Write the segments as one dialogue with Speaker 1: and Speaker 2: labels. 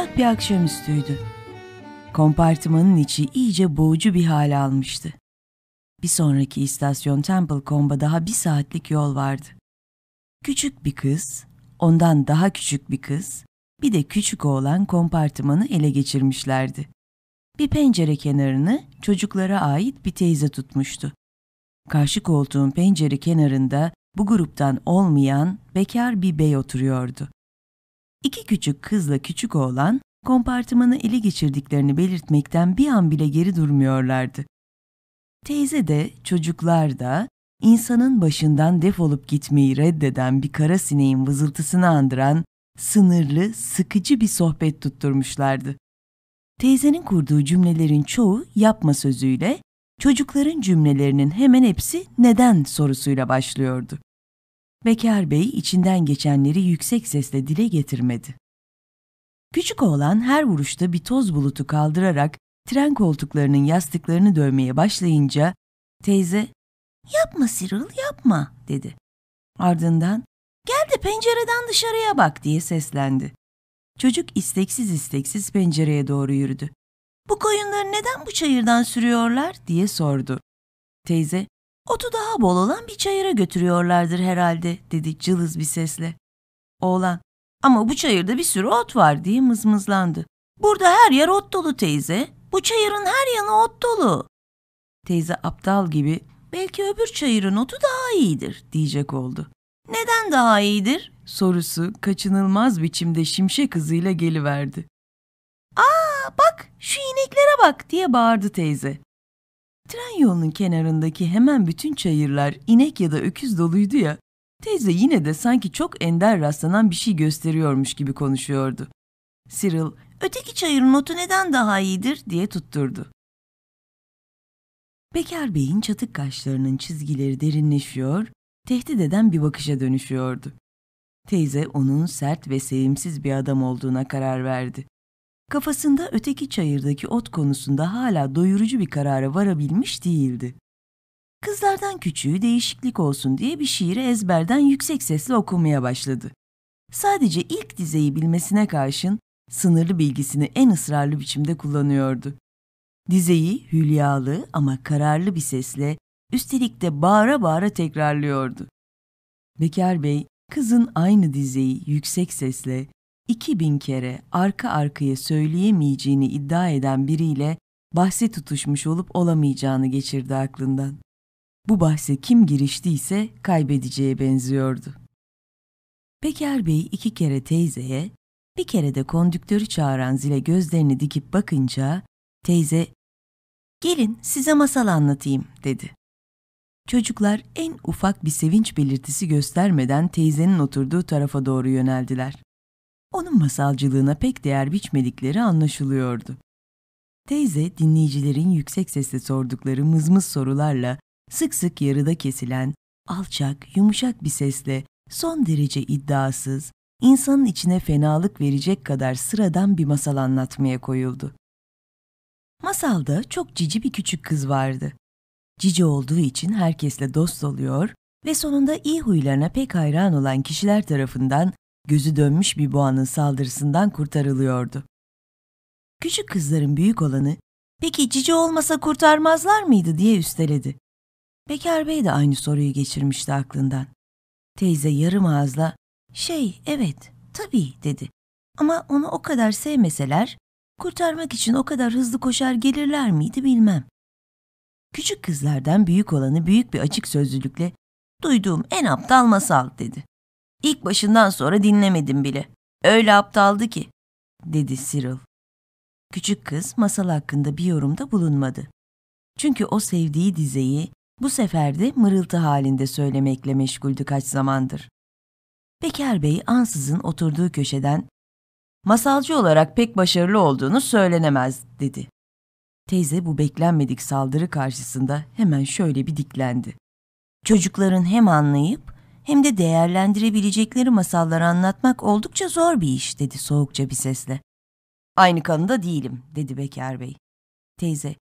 Speaker 1: Sıcak bir akşamüstüydü. Kompartımanın içi iyice boğucu bir hale almıştı. Bir sonraki istasyon Templecombe'a daha bir saatlik yol vardı. Küçük bir kız, ondan daha küçük bir kız, bir de küçük oğlan kompartımanı ele geçirmişlerdi. Bir pencere kenarını çocuklara ait bir teyze tutmuştu. Karşı koltuğun pencere kenarında bu gruptan olmayan bekar bir bey oturuyordu. İki küçük kızla küçük oğlan kompartımanı ele geçirdiklerini belirtmekten bir an bile geri durmuyorlardı. Teyze de, çocuklar da insanın başından defolup gitmeyi reddeden bir kara sineğin vızıltısını andıran sınırlı, sıkıcı bir sohbet tutturmuşlardı. Teyzenin kurduğu cümlelerin çoğu yapma sözüyle, çocukların cümlelerinin hemen hepsi neden sorusuyla başlıyordu. Bekar Bey içinden geçenleri yüksek sesle dile getirmedi. Küçük oğlan her vuruşta bir toz bulutu kaldırarak tren koltuklarının yastıklarını dövmeye başlayınca teyze ''Yapma Cyril yapma'' dedi. Ardından ''Gel de pencereden dışarıya bak'' diye seslendi. Çocuk isteksiz isteksiz pencereye doğru yürüdü. ''Bu koyunları neden bu çayırdan sürüyorlar?'' diye sordu. Teyze Otu daha bol olan bir çayıra götürüyorlardır herhalde dedi cılız bir sesle. Oğlan ama bu çayırda bir sürü ot var diye mızmızlandı. Burada her yer ot dolu teyze. Bu çayırın her yanı ot dolu. Teyze aptal gibi belki öbür çayırın otu daha iyidir diyecek oldu. Neden daha iyidir? sorusu kaçınılmaz biçimde şimşek hızıyla geliverdi. Aa bak şu ineklere bak diye bağırdı teyze. Tren yolunun kenarındaki hemen bütün çayırlar inek ya da öküz doluydu ya. Teyze yine de sanki çok ender rastlanan bir şey gösteriyormuş gibi konuşuyordu. Cyril, öteki çayırın otu neden daha iyidir diye tutturdu. Bekar Bey'in çatık kaşlarının çizgileri derinleşiyor, tehdit eden bir bakışa dönüşüyordu. Teyze onun sert ve sevimsiz bir adam olduğuna karar verdi kafasında öteki çayırdaki ot konusunda hala doyurucu bir karara varabilmiş değildi. Kızlardan küçüğü değişiklik olsun diye bir şiiri ezberden yüksek sesle okumaya başladı. Sadece ilk dizeyi bilmesine karşın sınırlı bilgisini en ısrarlı biçimde kullanıyordu. Dizeyi hülyalı ama kararlı bir sesle, üstelik de bağıra bağıra tekrarlıyordu. Bekar Bey, kızın aynı dizeyi yüksek sesle, 2000 kere arka arkaya söyleyemeyeceğini iddia eden biriyle bahse tutuşmuş olup olamayacağını geçirdi aklından. Bu bahse kim giriştiyse kaybedeceğe benziyordu. Peker Bey iki kere teyzeye, bir kere de kondüktörü çağıran zile gözlerini dikip bakınca teyze "Gelin size masal anlatayım." dedi. Çocuklar en ufak bir sevinç belirtisi göstermeden teyzenin oturduğu tarafa doğru yöneldiler onun masalcılığına pek değer biçmedikleri anlaşılıyordu. Teyze dinleyicilerin yüksek sesle sordukları mızmız sorularla sık sık yarıda kesilen, alçak, yumuşak bir sesle son derece iddiasız, insanın içine fenalık verecek kadar sıradan bir masal anlatmaya koyuldu. Masalda çok cici bir küçük kız vardı. Cici olduğu için herkesle dost oluyor ve sonunda iyi huylarına pek hayran olan kişiler tarafından gözü dönmüş bir boğanın saldırısından kurtarılıyordu. Küçük kızların büyük olanı, peki cici olmasa kurtarmazlar mıydı diye üsteledi. Bekar Bey de aynı soruyu geçirmişti aklından. Teyze yarım ağızla, şey evet, tabii dedi. Ama onu o kadar sevmeseler, kurtarmak için o kadar hızlı koşar gelirler miydi bilmem. Küçük kızlardan büyük olanı büyük bir açık sözlülükle, duyduğum en aptal masal dedi. İlk başından sonra dinlemedim bile. Öyle aptaldı ki, dedi Cyril. Küçük kız masal hakkında bir yorumda bulunmadı. Çünkü o sevdiği dizeyi bu sefer de mırıltı halinde söylemekle meşguldü kaç zamandır. Bekar Bey ansızın oturduğu köşeden masalcı olarak pek başarılı olduğunu söylenemez dedi. Teyze bu beklenmedik saldırı karşısında hemen şöyle bir diklendi. Çocukların hem anlayıp hem de değerlendirebilecekleri masalları anlatmak oldukça zor bir iş dedi soğukça bir sesle. Aynı kanıda değilim dedi Bekar Bey. Teyze,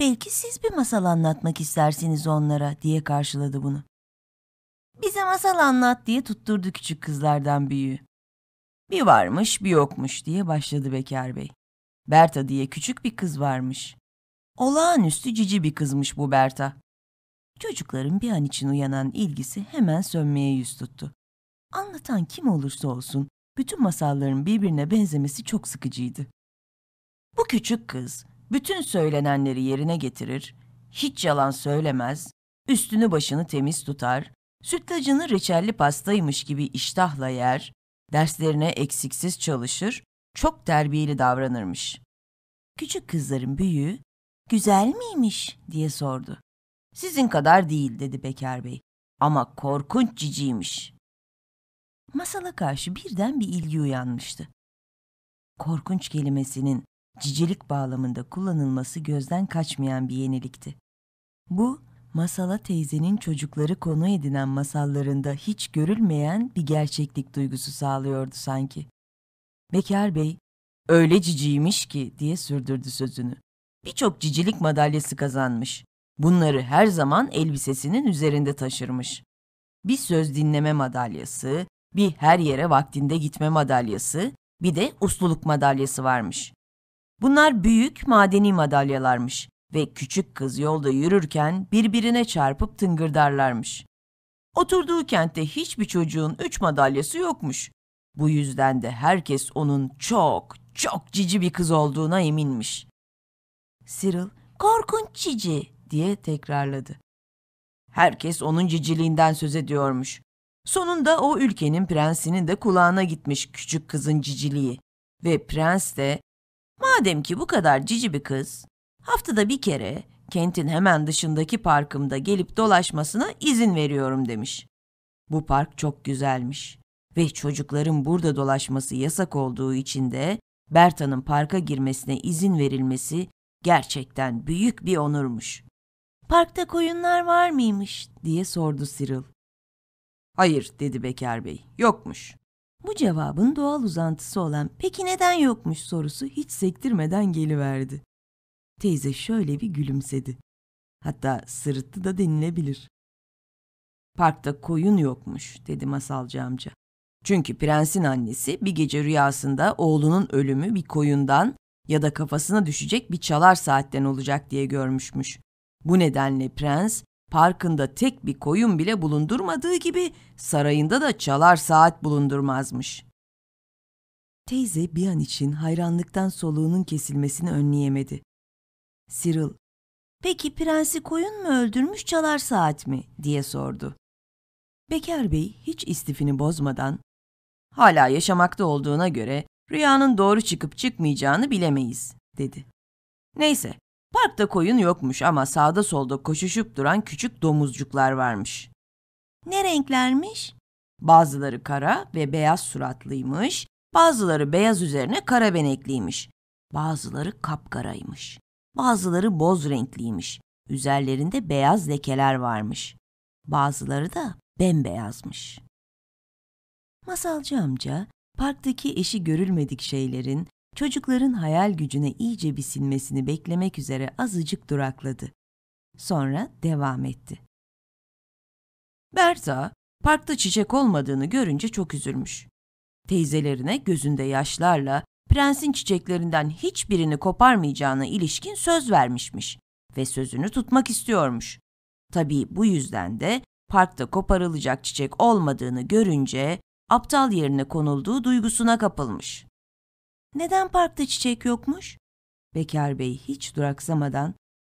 Speaker 1: belki siz bir masal anlatmak istersiniz onlara diye karşıladı bunu. Bize masal anlat diye tutturdu küçük kızlardan büyüğü. Bir varmış bir yokmuş diye başladı Bekar Bey. Berta diye küçük bir kız varmış. Olağanüstü cici bir kızmış bu Berta. Çocukların bir an için uyanan ilgisi hemen sönmeye yüz tuttu. Anlatan kim olursa olsun bütün masalların birbirine benzemesi çok sıkıcıydı. Bu küçük kız bütün söylenenleri yerine getirir, hiç yalan söylemez, üstünü başını temiz tutar, sütlacını reçelli pastaymış gibi iştahla yer, derslerine eksiksiz çalışır, çok terbiyeli davranırmış. Küçük kızların büyüğü, güzel miymiş diye sordu. Sizin kadar değil dedi Bekar Bey. Ama korkunç ciciymiş. Masala karşı birden bir ilgi uyanmıştı. Korkunç kelimesinin cicilik bağlamında kullanılması gözden kaçmayan bir yenilikti. Bu, Masala teyzenin çocukları konu edinen masallarında hiç görülmeyen bir gerçeklik duygusu sağlıyordu sanki. Bekar Bey, öyle ciciymiş ki diye sürdürdü sözünü. Birçok cicilik madalyası kazanmış. Bunları her zaman elbisesinin üzerinde taşırmış. Bir söz dinleme madalyası, bir her yere vaktinde gitme madalyası, bir de usluluk madalyası varmış. Bunlar büyük madeni madalyalarmış ve küçük kız yolda yürürken birbirine çarpıp tıngırdarlarmış. Oturduğu kentte hiçbir çocuğun üç madalyası yokmuş. Bu yüzden de herkes onun çok çok cici bir kız olduğuna eminmiş. Cyril, korkunç cici diye tekrarladı. Herkes onun ciciliğinden söz ediyormuş. Sonunda o ülkenin prensinin de kulağına gitmiş küçük kızın ciciliği. Ve prens de, madem ki bu kadar cici bir kız, haftada bir kere kentin hemen dışındaki parkımda gelip dolaşmasına izin veriyorum demiş. Bu park çok güzelmiş ve çocukların burada dolaşması yasak olduğu için de Berta'nın parka girmesine izin verilmesi gerçekten büyük bir onurmuş parkta koyunlar var mıymış diye sordu Cyril. Hayır dedi Bekar Bey, yokmuş. Bu cevabın doğal uzantısı olan peki neden yokmuş sorusu hiç sektirmeden geliverdi. Teyze şöyle bir gülümsedi. Hatta sırıttı da denilebilir. Parkta koyun yokmuş dedi masalcı amca. Çünkü prensin annesi bir gece rüyasında oğlunun ölümü bir koyundan ya da kafasına düşecek bir çalar saatten olacak diye görmüşmüş. Bu nedenle prens parkında tek bir koyun bile bulundurmadığı gibi sarayında da çalar saat bulundurmazmış. Teyze bir an için hayranlıktan soluğunun kesilmesini önleyemedi. Cyril, peki prensi koyun mu öldürmüş çalar saat mi diye sordu. Bekar Bey hiç istifini bozmadan, hala yaşamakta olduğuna göre rüyanın doğru çıkıp çıkmayacağını bilemeyiz dedi. Neyse Parkta koyun yokmuş ama sağda solda koşuşup duran küçük domuzcuklar varmış. Ne renklermiş? Bazıları kara ve beyaz suratlıymış, bazıları beyaz üzerine kara benekliymiş. Bazıları kapkaraymış. Bazıları boz renkliymiş. Üzerlerinde beyaz lekeler varmış. Bazıları da bembeyazmış. Masalcı amca parktaki eşi görülmedik şeylerin çocukların hayal gücüne iyice bir beklemek üzere azıcık durakladı. Sonra devam etti. Berta, parkta çiçek olmadığını görünce çok üzülmüş. Teyzelerine gözünde yaşlarla prensin çiçeklerinden hiçbirini koparmayacağına ilişkin söz vermişmiş ve sözünü tutmak istiyormuş. Tabii bu yüzden de parkta koparılacak çiçek olmadığını görünce aptal yerine konulduğu duygusuna kapılmış. Neden parkta çiçek yokmuş? Bekar Bey hiç duraksamadan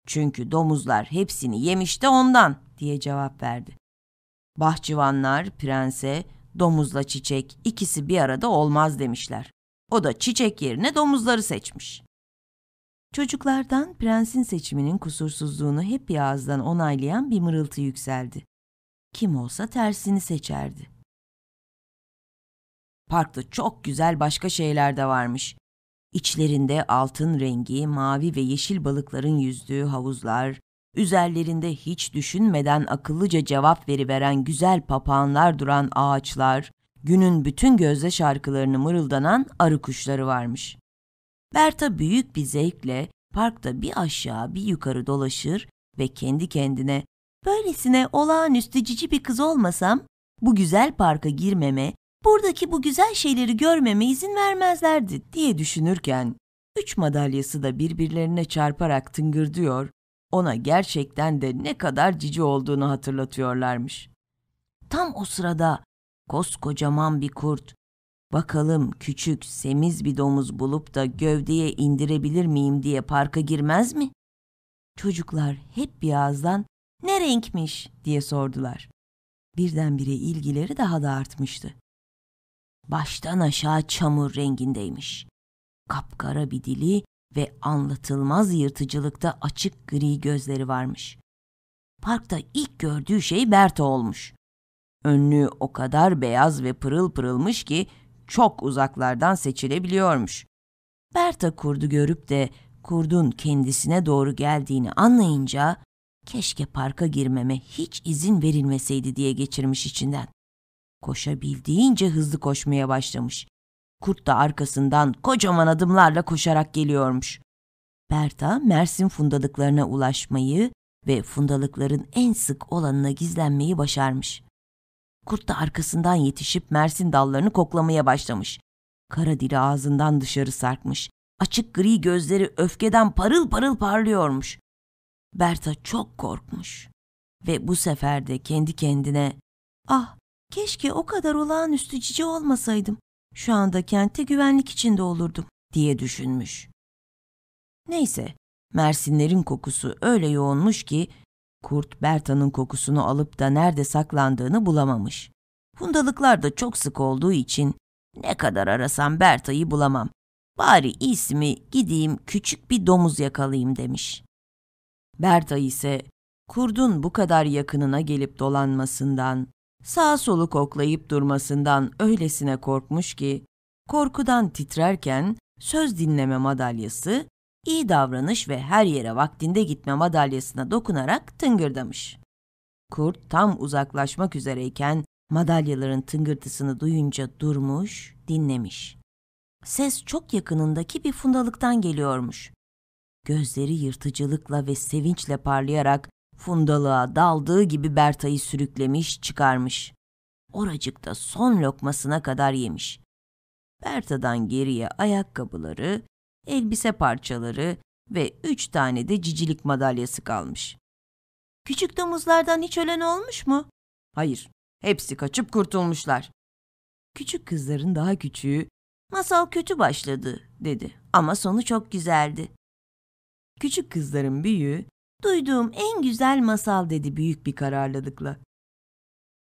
Speaker 1: çünkü domuzlar hepsini yemiş de ondan diye cevap verdi. Bahçıvanlar prense domuzla çiçek ikisi bir arada olmaz demişler. O da çiçek yerine domuzları seçmiş. Çocuklardan prensin seçiminin kusursuzluğunu hep bir ağızdan onaylayan bir mırıltı yükseldi. Kim olsa tersini seçerdi. Parkta çok güzel başka şeyler de varmış. İçlerinde altın rengi, mavi ve yeşil balıkların yüzdüğü havuzlar, üzerlerinde hiç düşünmeden akıllıca cevap veriveren güzel papağanlar duran ağaçlar, günün bütün gözde şarkılarını mırıldanan arı kuşları varmış. Berta büyük bir zevkle parkta bir aşağı bir yukarı dolaşır ve kendi kendine böylesine olağanüstü cici bir kız olmasam bu güzel parka girmeme buradaki bu güzel şeyleri görmeme izin vermezlerdi diye düşünürken üç madalyası da birbirlerine çarparak tıngırdıyor, ona gerçekten de ne kadar cici olduğunu hatırlatıyorlarmış. Tam o sırada koskocaman bir kurt, bakalım küçük semiz bir domuz bulup da gövdeye indirebilir miyim diye parka girmez mi? Çocuklar hep bir ağızdan ne renkmiş diye sordular. Birdenbire ilgileri daha da artmıştı baştan aşağı çamur rengindeymiş. Kapkara bir dili ve anlatılmaz yırtıcılıkta açık gri gözleri varmış. Parkta ilk gördüğü şey Berta olmuş. Önlüğü o kadar beyaz ve pırıl pırılmış ki çok uzaklardan seçilebiliyormuş. Berta kurdu görüp de kurdun kendisine doğru geldiğini anlayınca keşke parka girmeme hiç izin verilmeseydi diye geçirmiş içinden. Koşabildiğince hızlı koşmaya başlamış. Kurt da arkasından kocaman adımlarla koşarak geliyormuş. Berta, Mersin fundalıklarına ulaşmayı ve fundalıkların en sık olanına gizlenmeyi başarmış. Kurt da arkasından yetişip Mersin dallarını koklamaya başlamış. Kara dili ağzından dışarı sarkmış. Açık gri gözleri öfkeden parıl parıl parlıyormuş. Berta çok korkmuş ve bu sefer de kendi kendine "Ah, Keşke o kadar olağanüstü cici olmasaydım. Şu anda kentte güvenlik içinde olurdum diye düşünmüş. Neyse, Mersinlerin kokusu öyle yoğunmuş ki kurt Berta'nın kokusunu alıp da nerede saklandığını bulamamış. Fundalıklar da çok sık olduğu için ne kadar arasam Berta'yı bulamam. Bari ismi gideyim küçük bir domuz yakalayayım demiş. Berta ise kurdun bu kadar yakınına gelip dolanmasından Sağa solu koklayıp durmasından öylesine korkmuş ki, korkudan titrerken söz dinleme madalyası, iyi davranış ve her yere vaktinde gitme madalyasına dokunarak tıngırdamış. Kurt tam uzaklaşmak üzereyken madalyaların tıngırtısını duyunca durmuş, dinlemiş. Ses çok yakınındaki bir fundalıktan geliyormuş. Gözleri yırtıcılıkla ve sevinçle parlayarak Fundalığa daldığı gibi Berta'yı sürüklemiş, çıkarmış. Oracıkta son lokmasına kadar yemiş. Berta'dan geriye ayakkabıları, elbise parçaları ve üç tane de cicilik madalyası kalmış. Küçük domuzlardan hiç ölen olmuş mu? Hayır, hepsi kaçıp kurtulmuşlar. Küçük kızların daha küçüğü, masal kötü başladı dedi ama sonu çok güzeldi. Küçük kızların büyüğü, Duyduğum en güzel masal dedi büyük bir kararlılıkla.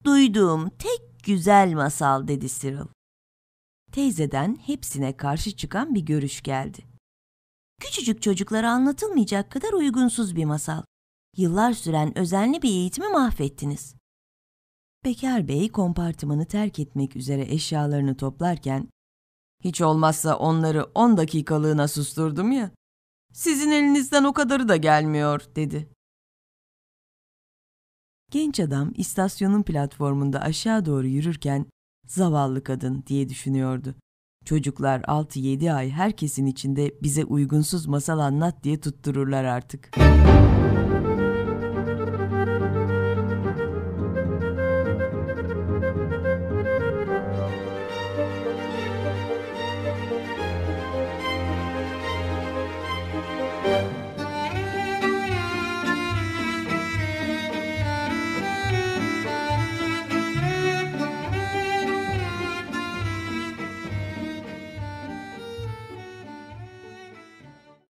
Speaker 1: Duyduğum tek güzel masal dedi Cyril. Teyzeden hepsine karşı çıkan bir görüş geldi. Küçücük çocuklara anlatılmayacak kadar uygunsuz bir masal. Yıllar süren özenli bir eğitimi mahvettiniz. Bekar Bey kompartımanı terk etmek üzere eşyalarını toplarken, ''Hiç olmazsa onları on dakikalığına susturdum ya.'' Sizin elinizden o kadarı da gelmiyor, dedi. Genç adam istasyonun platformunda aşağı doğru yürürken zavallı kadın diye düşünüyordu. Çocuklar 6-7 ay herkesin içinde bize uygunsuz masal anlat diye tuttururlar artık.